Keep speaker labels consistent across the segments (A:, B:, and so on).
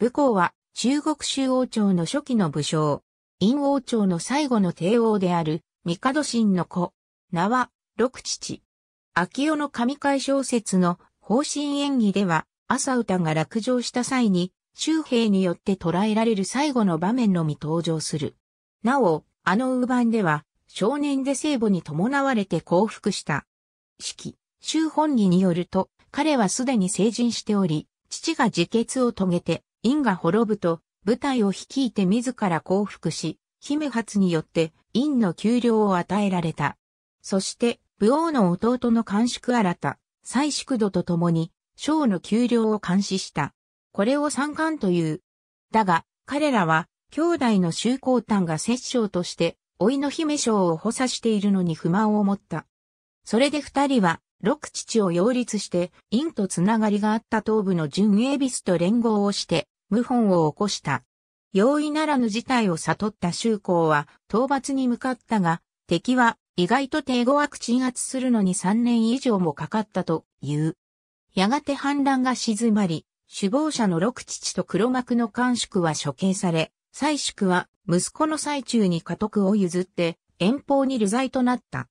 A: 武功は中国州王朝の初期の武将、陰王朝の最後の帝王である、帝神の子、名は、六父。秋代の神会小説の方針演技では、朝歌が落城した際に、周兵によって捕らえられる最後の場面のみ登場する。なお、あの右版では、少年で聖母に伴われて降伏した。式、周本義によると、彼はすでに成人しており、父が自決を遂げて、院が滅ぶと、部隊を率いて自ら降伏し、姫初によって院の給料を与えられた。そして、武王の弟の監宿新た、再宿度と共に、将の給料を監視した。これを三冠という。だが、彼らは、兄弟の周行丹が摂政として、いの姫将を補佐しているのに不満を持った。それで二人は、六父を擁立して、院とつながりがあった東部の純エビスと連合をして、謀反を起こした。容易ならぬ事態を悟った周公は討伐に向かったが、敵は意外と手強く鎮圧するのに3年以上もかかったという。やがて反乱が静まり、首謀者の六父と黒幕の官宿は処刑され、蔡宿は息子の最中に家督を譲って遠方に流罪となった。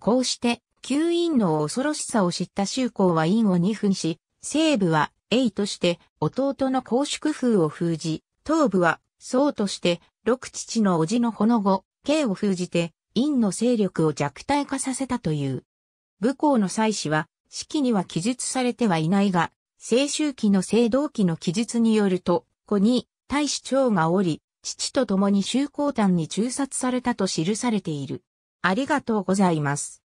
A: こうして、旧院の恐ろしさを知った周公は院を二分し、西部は英として弟の公祝風を封じ、東部は宋として六父の叔父のほの後、慶を封じて、陰の勢力を弱体化させたという。武功の祭祀は、式には記述されてはいないが、青春期の青銅期の記述によると、子に、大使長がおり、父と共に修行団に中殺されたと記されている。ありがとうございます。